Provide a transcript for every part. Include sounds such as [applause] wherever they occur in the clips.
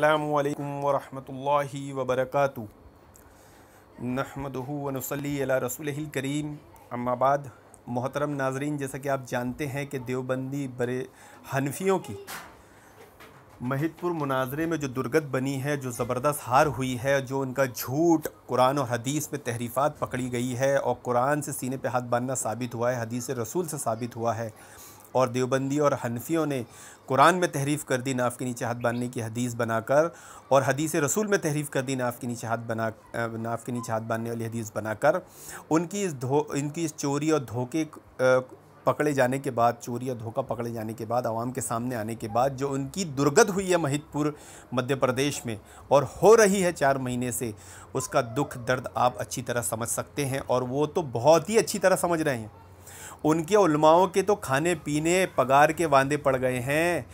अल्लाम वरहमल वबरक नहमदनसली रसूल करीम अम्माबाद मोहतरम नाजरीन जैसा कि आप जानते हैं कि देवबंदी बड़े हनफियों की महितपुर मुनाजरे में जो दुर्गत बनी है जो ज़बरदस्त हार हुई है जो उनका झूठ कुरान और हदीस पे तहरीफ़ात पकड़ी गई है और कुरान से सीने पे हाथ बांधना साबित हुआ है हदीस रसूल से साबित हुआ है और देवबंदी और हनफियों ने कुरान में तहरीफ़ कर दी नाफ़ के नीचे हाथ बांधने की हदीस बनाकर और हदीस रसूल में तहरीफ़ कर दी नाफ़ के नीचे हाथ बना नाफ़ के नीचे हाथ बांधने वाली हदीस बनाकर उनकी इस धो इनकी इस चोरी और धोखे पकड़े जाने के बाद चोरी और धोखा पकड़े जाने के बाद आवाम के सामने आने के बाद जो उनकी दुर्गत हुई है महितपुर मध्य प्रदेश में और हो रही है चार महीने से उसका दुख दर्द आप अच्छी तरह समझ सकते हैं और वो तो बहुत ही अच्छी तरह समझ रहे हैं उनके उलमाओं के तो खाने पीने पगार के वादे पड़ गए हैं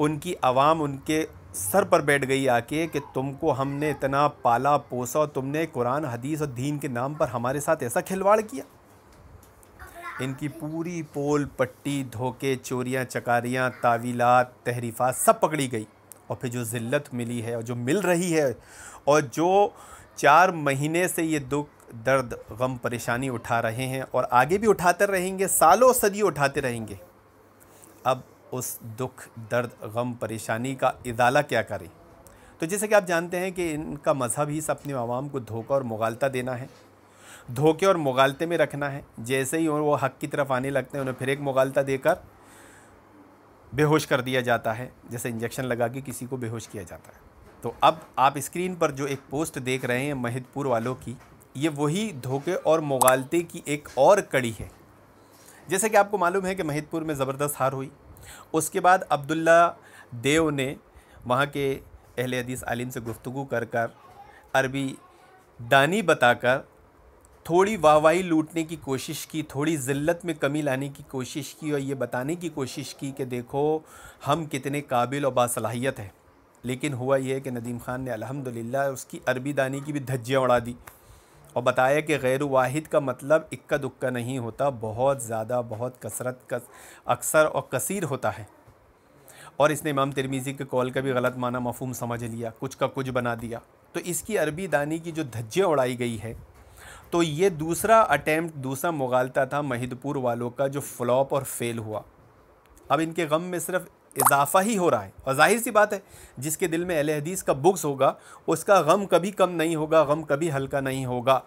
उनकी आवाम उनके सर पर बैठ गई आके कि तुमको हमने इतना पाला पोसा और तुमने कुरान हदीस और दीन के नाम पर हमारे साथ ऐसा खिलवाड़ किया इनकी पूरी पोल पट्टी धोखे चोरियां चकारियां तावीलात तहरीफा सब पकड़ी गई और फिर जो ज़िल्लत मिली है और जो मिल रही है और जो चार महीने से ये दुख दर्द गम परेशानी उठा रहे हैं और आगे भी उठाते रहेंगे सालों सदी उठाते रहेंगे अब उस दुख दर्द गम परेशानी का इजाला क्या करें तो जैसे कि आप जानते हैं कि इनका मज़हब ही अपने आवाम को धोखा और मुगालता देना है धोखे और मुगालते में रखना है जैसे ही वो हक की तरफ आने लगते हैं उन्हें फिर एक मुगालता देकर बेहोश कर दिया जाता है जैसे इंजेक्शन लगा के किसी को बेहोश किया जाता है तो अब आप स्क्रीन पर जो एक पोस्ट देख रहे हैं महिदपुर वालों की ये वही धोखे और मोगालते की एक और कड़ी है जैसे कि आपको मालूम है कि महितपुर में ज़बरदस्त हार हुई उसके बाद अब्दुल्ला देव ने वहाँ के अहले हदीस आलिम से गुफ्तु कर कर अरबी दानी बताकर थोड़ी वाहवाही लूटने की कोशिश की थोड़ी ज़िल्लत में कमी लाने की कोशिश की और ये बताने की कोशिश की कि देखो हम कितने काबिल और बासलाहियत हैं लेकिन हुआ यह कि नदीम ख़ान ने अलहमदिल्ला उसकी अरबी दानी की भी धज्जियाँ उड़ा दी और बताया कि गैर वाहिद का मतलब इक्का दुक्का नहीं होता बहुत ज़्यादा बहुत कसरत कस, अक्सर और कसीर होता है और इसने इमाम तिरमीज़ी के कॉल का भी गलत माना मफहम समझ लिया कुछ का कुछ बना दिया तो इसकी अरबी दानी की जो धज्जे उड़ाई गई है तो ये दूसरा अटैम्प्ट दूसरा मुगालता था महिदपुर वालों का जो फ्लॉप और फेल हुआ अब इनके गम में सिर्फ इजाफा ही हो रहा है और जाहिर सी बात है जिसके दिल में अलहदीस हदीस का बुक्स होगा उसका गम कभी कम नहीं होगा गम कभी हल्का नहीं होगा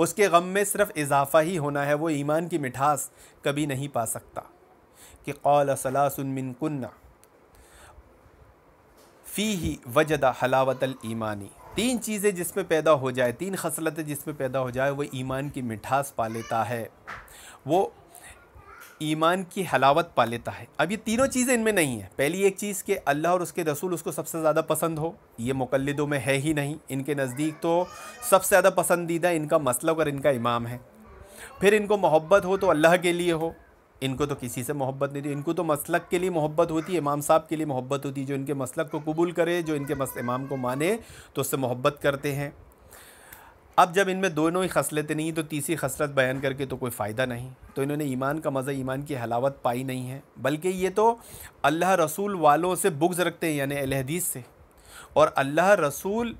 उसके गम में सिर्फ इजाफा ही होना है वो ईमान की मिठास कभी नहीं पा सकता कि कौल सलासमिन कन्ना फ़ी ही वजदा हलावतल ईमानी तीन चीज़ें जिसमें पैदा हो जाए तीन खसलतें जिसमें पैदा हो जाए वो ईमान की मिठास पा लेता है वो ईमान की हलावत पा लेता है अब ये तीनों चीज़ें इनमें नहीं है पहली एक चीज़ कि अल्लाह और उसके रसूल उसको सबसे ज़्यादा पसंद हो ये मुकलदों में है ही नहीं इनके नज़दीक तो सबसे ज़्यादा पसंदीदा इनका मसलक और इनका इमाम है फिर इनको मोहब्बत हो तो अल्लाह के लिए हो इनको तो किसी से मोहब्बत नहीं थी इनको तो मसलक के लिए मोहब्बत होती है इमाम साहब के लिए मोहब्बत होती है जो इनके मसलक को कबूल करे जो इनके मस इमाम को माने तो उससे मोहब्बत करते हैं अब जब इनमें दोनों ही खसलतें नहीं तो तीसरी खसलत बयान करके तो कोई फ़ायदा नहीं तो इन्होंने ईमान का मज़ा ईमान की हलावत पाई नहीं है बल्कि ये तो अल्लाह रसूल वालों से बुग्ज़ रखते हैं यानी अलहदीस से और अल्लाह रसूल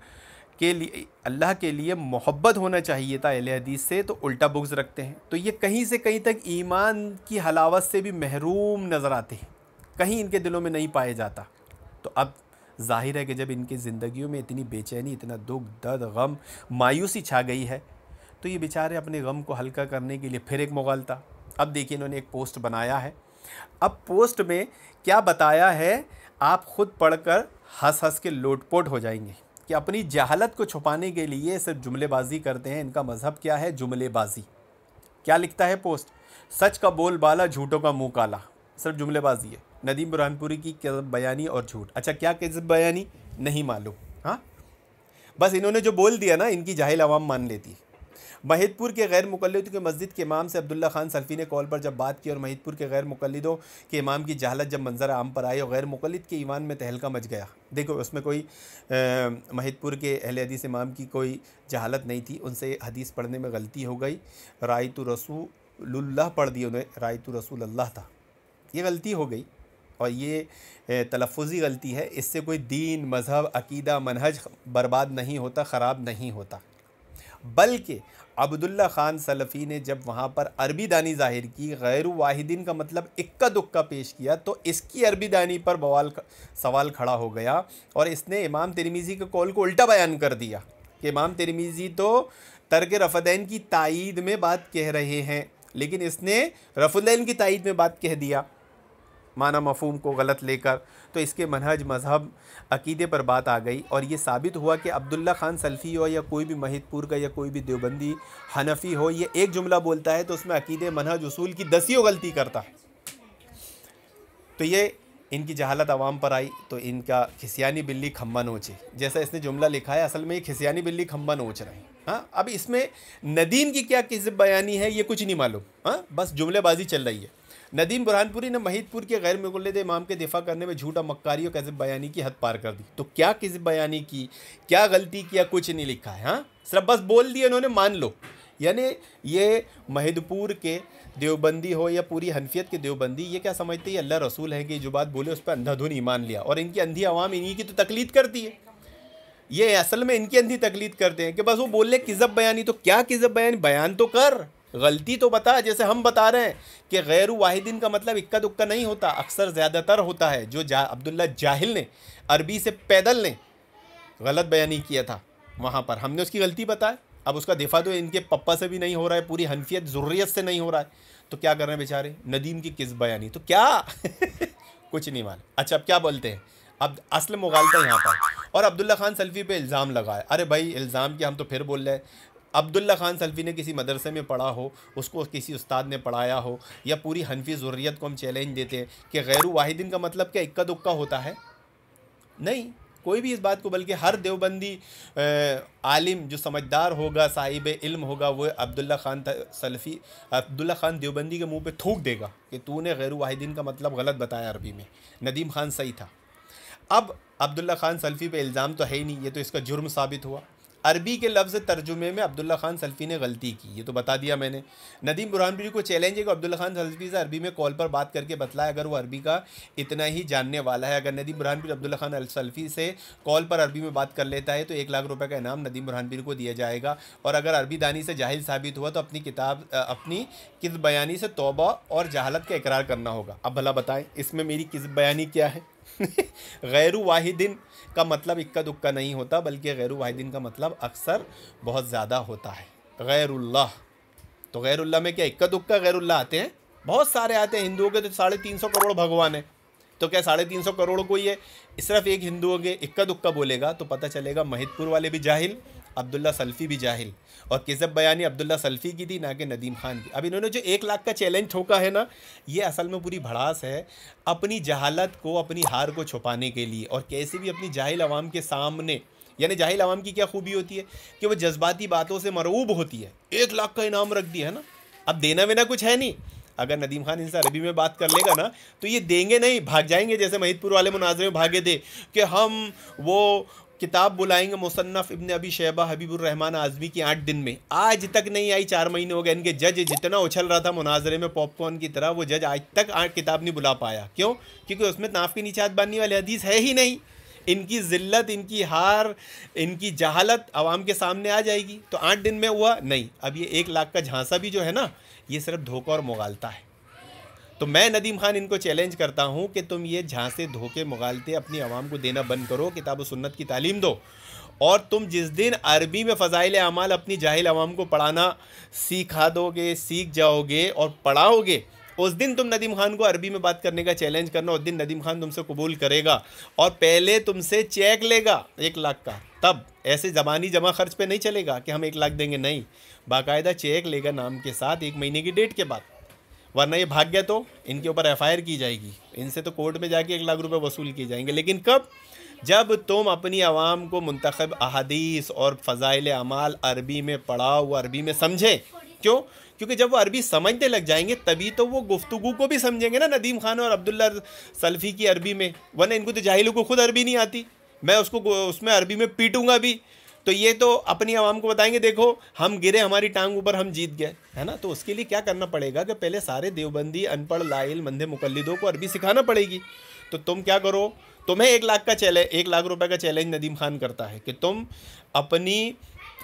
के लिए अल्लाह के लिए मोहब्बत होना चाहिए था अलहदीस हदीस से तो उल्टा बुग्ज़ रखते हैं तो ये कहीं से कहीं तक ईमान की हलावत से भी महरूम नज़र आते हैं कहीं इनके दिलों में नहीं पाया जाता तो अब जाहिर है कि जब इनकी ज़िंदगियों में इतनी बेचैनी इतना दुख दर्द गम मायूसी छा गई है तो ये बेचारे अपने गम को हल्का करने के लिए फिर एक मुगलता अब देखिए इन्होंने एक पोस्ट बनाया है अब पोस्ट में क्या बताया है आप खुद पढ़कर हंस हंस के लोटपोट हो जाएंगे कि अपनी जहालत को छुपाने के लिए सिर्फ जुमलेबाजी करते हैं इनका मज़हब क्या है जुमलेबाजी क्या लिखता है पोस्ट सच का बोल बाला झूठों का मुंह काला सिर्फ जुमलेबाजी है नदीम बुरहानपुरी की कज़ब बयानी और झूठ अच्छा क्या कज़ब बयानी नहीं मालूम हाँ बस इन्होंने जो बोल दिया ना इनकी जाहिल आवाम मान लेती है महिदपुर के गैर मुकलद के मस्जिद के इमाम से अब्दुल्ला खान सल्फ़ी ने कॉल पर जब बात की और महिदपुर के गैर मुकलदों के इमाम की जहालत जब मंजर आम पर आई और गैर मुकलद के ईमान में तहलका मच गया देखो उसमें कोई महिदपुर के अहल हदीस इमाम की कोई जहालत नहीं थी उनसे हदीस पढ़ने में गलती हो गई रायत रसूल्ला पढ़ दी उन्हें रायत रसूल अल्लाह था ये गलती हो गई और ये तलफ़ी गलती है इससे कोई दीन मज़हब अकीदा मनहज बर्बाद नहीं होता ख़राब नहीं होता बल्कि अब्दुल्ला ख़ान सलफ़ी ने जब वहाँ पर अरबी दानी ज़ाहिर की गैर वाहिदीन का मतलब इक्का दुक्का पेश किया तो इसकी अरबी दानी पर बवाल सवाल खड़ा हो गया और इसने इमाम तिरमीज़ी के कौल को उल्टा बयान कर दिया कि इमाम तिरमीज़ी तो तर्क रफ़दैन की तइद में बात कह रहे हैं लेकिन इसने रफ़ुदैन की तइद में बात कह दिया माना मफहम को गलत लेकर तो इसके मनहज मजहब अकीदे पर बात आ गई और ये साबित हुआ कि अब्दुल्ला ख़ान सल्फ़ी हो या कोई भी महिदपुर का या कोई भी देवबंदी हनफी हो ये एक जुमला बोलता है तो उसमें अकीदे मनहज उसूल की दसियों गलती करता है तो ये इनकी जहालत आवाम पर आई तो इनका खिसियानी बिल्ली खम्बा नोचे जैसा इसने जुमला लिखा है असल में ये खिसियानी बिल्ली खम्बा नोच रहे हैं हाँ अब इसमें नदीन की क्या किस्ब बयानी है ये कुछ नहीं मालूम हाँ बस जुमलेबाजी चल रही है नदीम बुरहानपुरी ने महिदपुर के गैर मुगलद इमाम के दिफा करने में झूठा मक्कारी और कैसे बयानी की हद पार कर दी तो क्या किजब बयानी की क्या गलती किया कुछ नहीं लिखा है हाँ सिर्फ बस बोल दिए इन्होंने मान लो यानी ये महिदपुर के देवबंदी हो या पूरी हनफियत के देवबंदी ये क्या समझते हैं अल्लाह रसूल है कि जो बात बोले उस पर अंधाधुन ईमान लिया और इनकी अंधी आवाम इन्हीं की तो तकलीद करती है ये असल में इनकी अंधी तकलीद करते हैं कि बस वो बोल ले किज़ब बयानी तो क्या किज़ब बयानी बयान तो कर गलती तो बता जैसे हम बता रहे हैं कि गैर वाहिदिन का मतलब इक्का दुक्का नहीं होता अक्सर ज़्यादातर होता है जो जा अब्दुल्ला जाहिल ने अरबी से पैदल ने गलत बयानी किया था वहाँ पर हमने उसकी गलती बताया अब उसका दिफा तो इनके पप्पा से भी नहीं हो रहा है पूरी हनफियत ज़रूरीत से नहीं हो रहा है तो क्या कर रहे हैं बेचारे नदीम की किस बयानी तो क्या [laughs] कुछ नहीं मान अच्छा अब क्या बोलते हैं अब असल मुगालता यहाँ पर और अब्दुल्ला खान सल्फ़ी पे इल्ज़ाम लगाए अरे भाई इल्ज़ाम के हम तो फिर बोल रहे हैं अब्दुल्ला खान सल्फ़ी ने किसी मदरसे में पढ़ा हो उसको किसी उस्ताद ने पढ़ाया हो या पूरी हनफी ज़रूरीत को हम चैलेंज देते हैं कि गैर वाहिदिन का मतलब क्या इक्का दुक्का होता है नहीं कोई भी इस बात को बल्कि हर देवबंदी आलिम जो समझदार होगा साहिब इल्म होगा वो अब्दुल्ला खान सल्फ़ी अब्दुल्ला खान देवबंदी के मुंह पे थूक देगा कि तूने गैर वाहिदीन का मतलब गलत बताया अरबी में नदीम खान सही था अब अब्दुल्ला खान सल्फ़ी पे इल्ज़ाम तो है ही नहीं ये तो इसका जुर्म साबित हुआ अरबी के लफ्ज़ तर्जुमे में अब्दुल्ला खान सल्फ़ी ने गलती की ये तो बता दिया मैंने नदीम बुरहानपुरी को चैलेंज है कि अब्दुल्ला खान सल्फ़ी से अरबी में कॉल पर बात करके बतलाए अगर वो अरबी का इतना ही जानने वाला है अगर नदीम बुरहानपुरी अब्दुल्ला खान सल्फ़ी से कॉल पर अरबी में बात कर लेता है तो एक लाख रुपये का इनाम नदीम बुरहानपुरी को दिया जाएगा और अगर अरबी दानी से जाहिल साबित हुआ तो अपनी किताब अपनी किस बयानी से तोबा और जहालत का इकरार करना होगा अब भला बताएं इसमें मेरी किस बयानी क्या है [laughs] गैर वाहिदिन का मतलब इक्का दुक्का नहीं होता बल्कि गैर वाहिदिन का मतलब अक्सर बहुत ज़्यादा होता है गैरुल्लाह तो गैरुल्लाह में क्या इक्का दुक्का गैरुल्लाह आते हैं बहुत सारे आते हैं हिंदुओं के तो साढ़े तीन सौ करोड़ भगवान हैं तो क्या साढ़े तीन सौ करोड़ को ये सिर्फ एक हिंदुओं के इक्का दुक्का बोलेगा तो पता चलेगा महितपुर वाले भी जाहिल अब्दुल्ला सल्फ़ी भी जाहिल और किसब बयानी अब्दुल्ला सल्फ़ी की थी ना कि नदीम खान की अब इन्होंने जो एक लाख का चैलेंज ठोका है ना ये असल में पूरी भड़ास है अपनी जहालत को अपनी हार को छुपाने के लिए और कैसे भी अपनी जाहिल आवाम के सामने यानी जाहिल आवाम की क्या खूबी होती है कि वो जज्बाती बातों से मरूब होती है एक लाख का इनाम रख दिया है ना अब देना वेना कुछ है नहीं अगर नदीम खान इनसे अरबी में बात कर लेगा ना तो ये देंगे नहीं भाग जाएंगे जैसे महितपुर वाले मुनाजरे में भागे थे कि हम वो किताब बुलाएंगे मुसन्फ़ इबन अबी शैबा हबीबुररहमान आज़मी की आठ दिन में आज तक नहीं आई चार महीने हो गए इनके जज जितना उछल रहा था मुनाजरे में पॉपकॉर्न की तरह वो जज आज तक आठ किताब नहीं बुला पाया क्यों क्योंकि उसमें नाफ की निचात बनने वाले हदीस है ही नहीं इनकी ज़िल्लत इनकी हार इनकी जहालत आवाम के सामने आ जाएगी तो आठ दिन में हुआ नहीं अब ये एक लाख का झांसा भी जो है ना ये सिर्फ धोखा और मगालता है तो मैं नदीम खान इनको चैलेंज करता हूँ कि तुम ये झांसे धोखे मुगालते अपनी आवाम को देना बंद करो किताब सुन्नत की तालीम दो और तुम जिस दिन अरबी में फ़ज़ाइल अमाल अपनी जाहिल आवाम को पढ़ाना सीखा दोगे सीख जाओगे और पढ़ाओगे उस दिन तुम नदीम खान को अरबी में बात करने का चैलेंज करना उस दिन नदीम खान तुमसे कबूल करेगा और पहले तुमसे चेक लेगा एक लाख का तब ऐसे ज़बानी जमा खर्च पे नहीं चलेगा कि हम एक लाख देंगे नहीं बाकायदा चेक लेगा नाम के साथ एक महीने की डेट के बाद वरना ये भाग गया तो इनके ऊपर एफ की जाएगी इनसे तो कोर्ट में जाके एक लाख रुपये वसूल किए जाएंगे लेकिन कब जब तुम अपनी आवाम को मंतखब अहदीस और फ़ज़ाइल अमाल अरबी में पढ़ाओ वो अरबी में समझें क्यों क्योंकि जब वो अरबी समझने लग जाएंगे तभी तो वो गुफ्तु को भी समझेंगे ना नदीम खान और अब्दुल्ला सल्फ़ी की अरबी में वरना इनको तो जाहिलों को खुद अरबी नहीं आती मैं उसको उसमें अरबी में पीटूंगा भी तो ये तो अपनी आवाम को बताएंगे देखो हम गिरे हमारी टांग ऊपर हम जीत गए है ना तो उसके लिए क्या करना पड़ेगा कि पहले सारे देवबंदी अनपढ़ लाइल मंदे मुकलदों को अरबी सिखाना पड़ेगी तो तुम क्या करो तुम्हें एक लाख का चैलेंज एक लाख रुपए का चैलेंज नदीम खान करता है कि तुम अपनी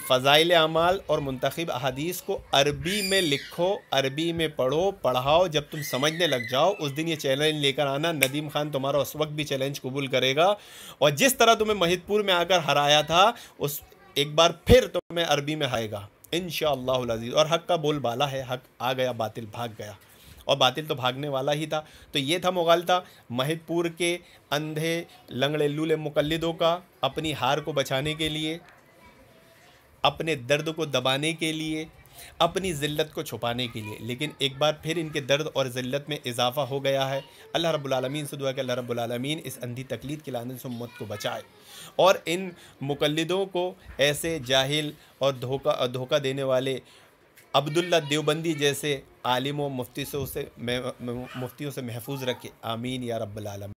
फ़ज़ाइल अमाल और मंतखब अहदीस को अरबी में लिखो अरबी में पढ़ो पढ़ाओ जब तुम समझने लग जाओ उस दिन ये चैलेंज लेकर आना नदीम ख़ान तुम्हारा उस वक्त भी चैलेंज कबूल करेगा और जिस तरह तुम्हें महिदपुर में आकर हराया था उस एक बार फिर तुम्हें अरबी में हाएगा इन शजीज़ और हक का बोल बाला है हक आ गया बातिल भाग गया और बातिल तो भागने वाला ही था तो ये था मोगालता महिदपुर के अंधे लंगड़े लूले मुकलदों का अपनी हार को बचाने के लिए अपने दर्द को दबाने के लिए अपनी ज़िल्लत को छुपाने के लिए लेकिन एक बार फिर इनके दर्द और ज़िल्लत में इजाफा हो गया है अल्लाह रब्लमीन से दुआ कि अल्लाह रब्लमीन इस अंधी तकलीद के लाने से उम्मत को बचाए और इन मुकलदों को ऐसे जाहिल और धोखा धोखा देने वाले अब्दुल्ला देवबंदी जैसे आलिमों व मुफ्तियों से मुफ्तियों से महफूज रखे आमीन या रब्बुल